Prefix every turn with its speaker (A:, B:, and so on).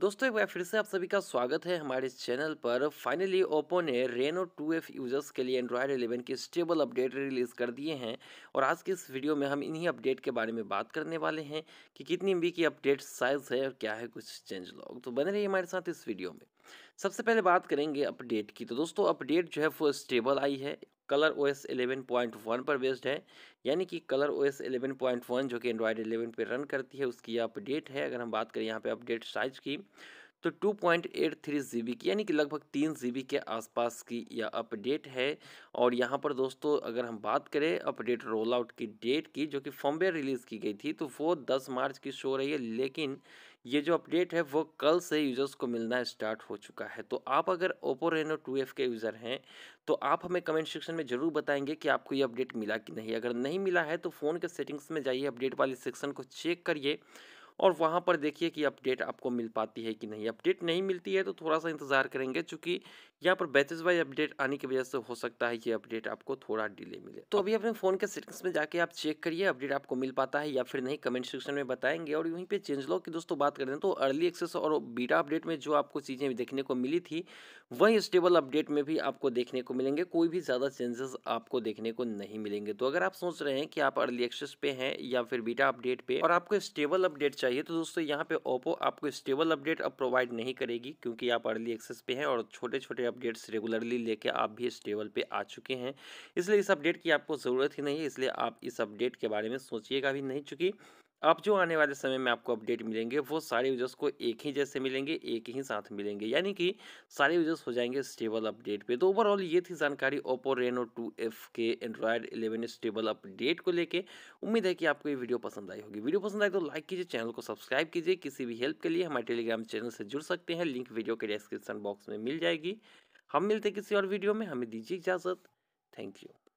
A: दोस्तों एक बार फिर से आप सभी का स्वागत है हमारे चैनल पर फाइनली ओप्पो ने रेनो 2F यूजर्स के लिए एंड्रॉयड 11 के स्टेबल अपडेट रिलीज़ कर दिए हैं और आज के इस वीडियो में हम इन्हीं अपडेट के बारे में बात करने वाले हैं कि कितनी एम की अपडेट साइज़ है और क्या है कुछ चेंज लॉग तो बने रहिए हमारे साथ इस वीडियो में सबसे पहले बात करेंगे अपडेट की तो दोस्तों अपडेट जो है वो स्टेबल आई है Color O S eleven point one पर बेस्ड है यानी कि Color O S eleven point one जो कि एंड्रॉयड एलेवन पर रन करती है उसकी अपडेट है अगर हम बात करें यहाँ पर अपडेट साइज की तो 2.83 बी की यानी कि लगभग तीन बी के आसपास की यह अपडेट है और यहाँ पर दोस्तों अगर हम बात करें अपडेट रोल आउट की डेट की जो कि फॉर्मवेयर रिलीज़ की गई थी तो वो 10 मार्च की शो रही है लेकिन ये जो अपडेट है वो कल से यूज़र्स को मिलना स्टार्ट हो चुका है तो आप अगर ओप्पो रेनो टू एफ के यूज़र हैं तो आप हमें कमेंट सेक्शन में ज़रूर बताएंगे कि आपको ये अपडेट मिला कि नहीं अगर नहीं मिला है तो फ़ोन के सेटिंग्स में जाइए अपडेट वाले सेक्शन को चेक करिए और वहाँ पर देखिए कि अपडेट आपको मिल पाती है कि नहीं अपडेट नहीं मिलती है तो थोड़ा सा इंतज़ार करेंगे चूँकि यहाँ पर बैचेज वाइज अपडेट आने की वजह से हो सकता है ये अपडेट आपको थोड़ा डिले मिले तो अभी अपने फ़ोन के सेटिंग्स में जाके आप चेक करिए अपडेट आपको मिल पाता है या फिर नहीं कमेंट सेक्शन में बताएंगे और यहीं पर चेंज लॉ की दोस्तों बात करें तो अर्ली एक्सेस और बीटा अपडेट में जो आपको चीज़ें देखने को मिली थी वहीं स्टेबल अपडेट में भी आपको देखने को मिलेंगे कोई भी ज़्यादा चेंजेस आपको देखने को नहीं मिलेंगे तो अगर आप सोच रहे हैं कि आप अर्ली एक्सेस पे हैं या फिर बीटा अपडेट पे और आपको स्टेबल अपडेट चाहिए तो दोस्तों यहाँ पे ओप्पो आपको स्टेबल अपडेट अब प्रोवाइड नहीं करेगी क्योंकि आप अर्ली एक्सेस पे हैं और छोटे छोटे अपडेट्स रेगुलरली लेके आप भी स्टेबल पे आ चुके हैं इसलिए इस अपडेट की आपको ज़रूरत ही नहीं है इसलिए आप इस अपडेट के बारे में सोचिएगा भी नहीं चूँकि अब जो आने वाले समय में आपको अपडेट मिलेंगे वो सारे यूजर्स को एक ही जैसे मिलेंगे एक ही साथ मिलेंगे यानी कि सारे यूजर्स हो जाएंगे स्टेबल अपडेट पे तो ओवरऑल ये थी जानकारी ओप्पो रेनो टू एफ के एंड्रॉयड इलेवन स्टेबल अपडेट को लेके उम्मीद है कि आपको ये वीडियो पसंद आई होगी वीडियो पसंद आए तो लाइक कीजिए चैनल को सब्सक्राइब कीजिए किसी भी हेल्प के लिए हमारे टेलीग्राम चैनल से जुड़ सकते हैं लिंक वीडियो के डिस्क्रिप्शन बॉक्स में मिल जाएगी हम मिलते किसी और वीडियो में हमें दीजिए इजाज़त थैंक यू